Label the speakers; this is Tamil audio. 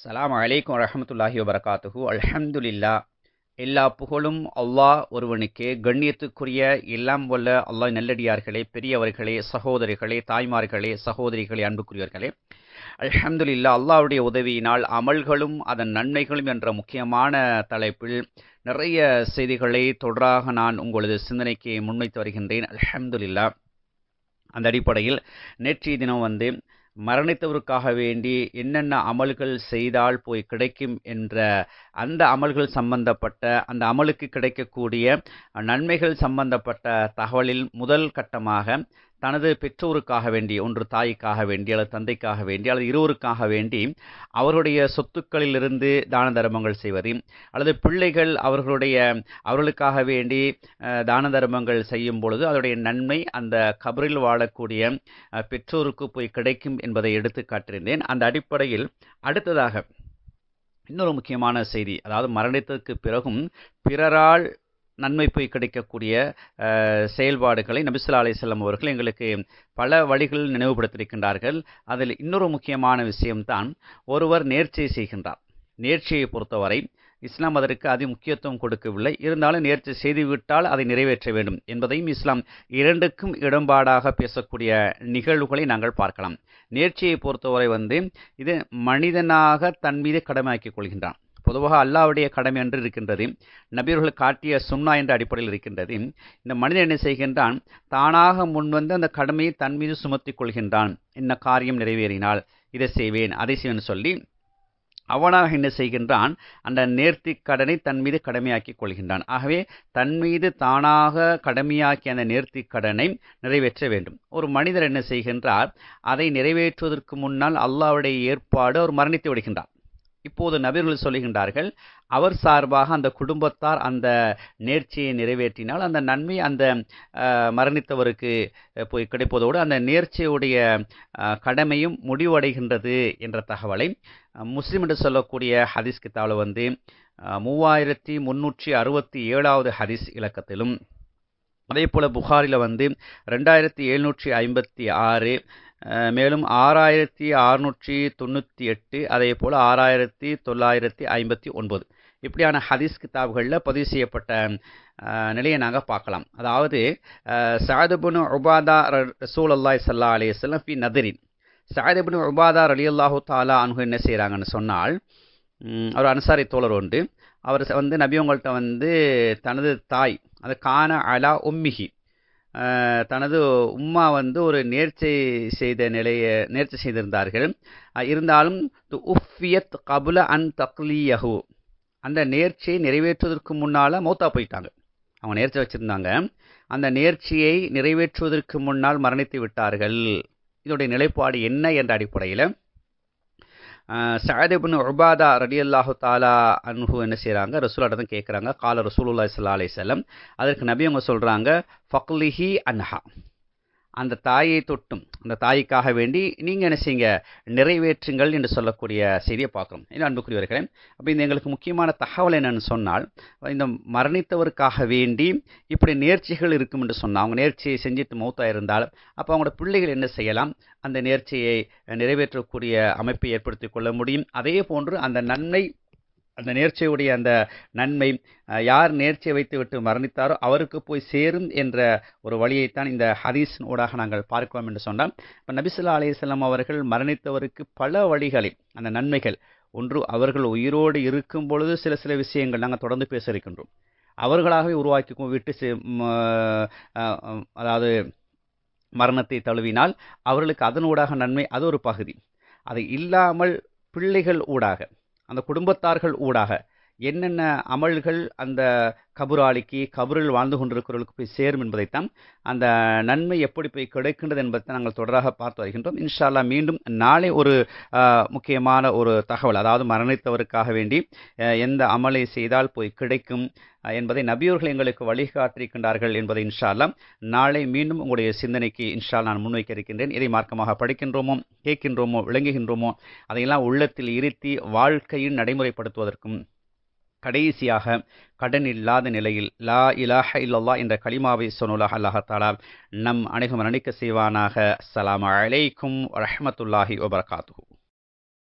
Speaker 1: சலாம் அலைக்கும் வரமத்துல்லாஹி வரகாத்துஹு அல்ஹம்துலில்லா எல்லா புகழும் அல்லாஹ் ஒருவனுக்கே கண்ணியத்துக்குரிய எல்லாம் வல்ல அல்லாஹ் நல்லடியார்களே பெரியவர்களே சகோதரிகளே தாய்மார்களே சகோதரிகளே அன்புக்குரியவர்களே அல்ஹம்துலில்லா அல்லாவுடைய உதவியினால் அமல்களும் அதன் நன்மைகளும் என்ற முக்கியமான தலைப்பில் நிறைய செய்திகளை தொடராக நான் உங்களது சிந்தனைக்கு முன்வைத்து வருகின்றேன் அல்ஹம்துலில்லா அந்த அடிப்படையில் நேற்றைய தினம் வந்து மரணித்தவருக்காக வேண்டி என்னென்ன அமல்கள் செய்தால் போய் கிடைக்கும் என்ற அந்த அமல்கள் சம்பந்தப்பட்ட அந்த அமலுக்கு கிடைக்கக்கூடிய நன்மைகள் சம்பந்தப்பட்ட தகவலில் முதல் கட்டமாக தனது பெற்றோருக்காக வேண்டி ஒன்று தாய்க்காக வேண்டி அல்லது தந்தைக்காக வேண்டி அல்லது இருவருக்காக வேண்டி அவருடைய சொத்துக்களிலிருந்து தான தர்மங்கள் செய்வது அல்லது பிள்ளைகள் அவர்களுடைய அவர்களுக்காக வேண்டி தான தர்மங்கள் செய்யும் பொழுது அதனுடைய நன்மை அந்த கபரில் வாழக்கூடிய பெற்றோருக்கு போய் கிடைக்கும் என்பதை எடுத்து காட்டியிருந்தேன் அந்த அடிப்படையில் அடுத்ததாக இன்னொரு முக்கியமான செய்தி அதாவது மரணித்ததுக்கு பிறகும் பிறரால் நன்மை போய் கிடைக்கக்கூடிய செயல்பாடுகளை நபிசுல்லா அலிசல்லம் அவர்கள் எங்களுக்கு பல வழிகளில் நினைவுபடுத்தியிருக்கின்றார்கள் அதில் இன்னொரு முக்கியமான விஷயம்தான் ஒருவர் நேர்ச்சியை செய்கின்றார் நேர்ச்சியை பொறுத்தவரை இஸ்லாம் அதற்கு அதி முக்கியத்துவம் கொடுக்கவில்லை இருந்தாலும் நேர்ச்சி செய்துவிட்டால் அதை நிறைவேற்ற வேண்டும் என்பதையும் இஸ்லாம் இரண்டுக்கும் இடம்பாடாக பேசக்கூடிய நிகழ்வுகளை நாங்கள் பார்க்கலாம் நேர்ச்சியை பொறுத்தவரை வந்து இது மனிதனாக தன் மீது கடமையாக்கிக் கொள்கின்றான் பொதுவாக அல்லாவுடைய கடமை என்று இருக்கின்றது நபியர்கள் காட்டிய சுண்ணா என்ற அடிப்படையில் இருக்கின்றது இந்த மனிதன் என்ன செய்கின்றான் தானாக முன்வந்து அந்த கடமையை தன் மீது சுமத்தி கொள்கின்றான் என்ன காரியம் நிறைவேறினால் இதை செய்வேன் அதை செய்வேன் சொல்லி அவனாக என்ன செய்கின்றான் அந்த நேர்த்தி கடனை தன் மீது கடமையாக்கி கொள்கின்றான் ஆகவே தன் மீது தானாக கடமையாக்கிய அந்த நேர்த்தி கடனை நிறைவேற்ற வேண்டும் ஒரு மனிதர் என்ன செய்கின்றார் அதை நிறைவேற்றுவதற்கு முன்னால் அல்லாவுடைய ஏற்பாடு அவர் மரணித்து விடுகின்றார் இப்போது நபர்கள் சொல்லுகின்றார்கள் அவர் சார்பாக அந்த குடும்பத்தார் அந்த நேர்ச்சியை நிறைவேற்றினால் அந்த நன்மை அந்த மரணித்தவருக்கு போய் கிடைப்பதோடு அந்த நேர்ச்சியுடைய கடமையும் முடிவடைகின்றது என்ற தகவலை முஸ்லீம் என்று சொல்லக்கூடிய ஹதீஸ் கித்தாவில் வந்து மூவாயிரத்தி முன்னூற்றி அறுபத்தி ஏழாவது ஹதீஸ் இலக்கத்திலும் அதே போல் புகாரில் வந்து ரெண்டாயிரத்தி எழுநூற்றி ஐம்பத்தி ஆறு மேலும் ஆறாயிரத்தி அறுநூற்றி தொண்ணூற்றி எட்டு அதே போல் ஆறாயிரத்தி தொள்ளாயிரத்தி ஐம்பத்தி ஒன்பது இப்படியான ஹதீஸ் கிதாப்களில் பதிவு செய்யப்பட்ட நிலையை நாங்கள் பார்க்கலாம் அதாவது சாதுபுனு உபாதா ரசூல் அல்லாய் சல்லா அலையம் பி நதிரின் சாயதுபுனு உபாதா அலி அல்லாஹு தாலா அனுகு என்ன செய்கிறாங்கன்னு சொன்னால் அவர் அன்சாரி தோழர் உண்டு அவர் வந்து நபியவங்கள்ட்ட வந்து தனது தாய் அது கான அலா உம்மிஹி தனது உம்மா வந்து ஒரு நேர்ச்சை செய்த நிலையை நேர்ச்சி செய்திருந்தார்கள் இருந்தாலும் உஃபியத் கபுல அன் தக்லியஹு அந்த நேர்ச்சியை நிறைவேற்றுவதற்கு முன்னால் மௌத்தா போயிட்டாங்க அவங்க நேர்ச்சி வச்சுருந்தாங்க அந்த நேர்ச்சியை நிறைவேற்றுவதற்கு முன்னால் மரணித்து விட்டார்கள் இதோடைய நிலைப்பாடு என்ன என்ற அடிப்படையில் சஹதபின் உபாதா ரடி அல்லாஹு தாலா அன்ஹு என்ன செய்கிறாங்க ரசூலாட்ட தான் கேட்குறாங்க கால ரசூலுல்லா சல்லா அலி செல்லம் அதற்கு நபி அவங்க சொல்கிறாங்க ஃபக்லிஹி அன்ஹா அந்த தாயை தொட்டும் அந்த தாய்க்காக வேண்டி நீங்கள் என்ன செய்யுங்க நிறைவேற்றுங்கள் என்று சொல்லக்கூடிய செய்தியை பார்க்குறோம் இது அன்புக்குரிய வருகிறேன் அப்போ இந்த எங்களுக்கு முக்கியமான தகவல் என்னென்னு சொன்னால் இந்த மரணித்தவருக்காக வேண்டி இப்படி நேர்ச்சிகள் இருக்கும் என்று சொன்னால் அவங்க நேர்ச்சியை செஞ்சுட்டு மௌத்தாக இருந்தால் அப்போ அவங்களோட பிள்ளைகள் என்ன செய்யலாம் அந்த நேர்ச்சியை நிறைவேற்றக்கூடிய அமைப்பை ஏற்படுத்தி கொள்ள முடியும் அதே போன்று அந்த நன்மை அந்த நேர்ச்சியுடைய அந்த நன்மை யார் நேர்ச்சியை வைத்துவிட்டு மரணித்தாரோ அவருக்கு போய் சேரும் என்ற ஒரு வழியைத்தான் இந்த ஹதீஸ் ஊடாக நாங்கள் பார்க்கிறோம் என்று சொன்னால் இப்போ நபிசுல்லா அலையம் அவர்கள் மரணித்தவருக்கு பல வழிகளில் அந்த நன்மைகள் ஒன்று அவர்கள் உயிரோடு இருக்கும் பொழுது சில சில விஷயங்கள் நாங்கள் தொடர்ந்து பேச இருக்கின்றோம் அவர்களாகவே உருவாக்கி விட்டு அதாவது மரணத்தை தழுவினால் அவர்களுக்கு அதனூடாக நன்மை அது ஒரு பகுதி அது இல்லாமல் பிள்ளைகள் ஊடாக அந்த குடும்பத்தார்கள் ஊடாக என்னென்ன அமல்கள் அந்த கபுராளிக்கு கபரில் வாழ்ந்து கொண்டிருக்கிறவர்களுக்கு போய் சேரும் என்பதைத்தான் அந்த நன்மை எப்படி போய் கிடைக்கின்றது என்பதை நாங்கள் தொடராக பார்த்து வருகின்றோம் இன்ஷால்லா மீண்டும் நாளை ஒரு முக்கியமான ஒரு தகவல் அதாவது மரணித்தவருக்காக வேண்டி எந்த அமலை செய்தால் போய் கிடைக்கும் என்பதை நபியோர்கள் எங்களுக்கு வழிகாட்டிருக்கின்றார்கள் என்பதை இன்ஷால்லா நாளை மீண்டும் உங்களுடைய சிந்தனைக்கு இன்ஷால் நான் முன்வைக்க இருக்கின்றேன் இதை மார்க்கமாக படிக்கின்றோமோ கேட்கின்றோமோ விளங்குகின்றோமோ அதையெல்லாம் உள்ளத்தில் இருத்தி வாழ்க்கையின் நடைமுறைப்படுத்துவதற்கும் கடைசியாக கடன் இல்லாத நிலையில் லா இலாஹ இல்லல்லா என்ற களிமாவை சொன்னுலாக அல்லாஹாலா நம் அனைவரும் மரணிக்க செய்வானாக அஸ்லாம் அலைக்கும் ரஹமத்துல்லாஹி வபர்காத்து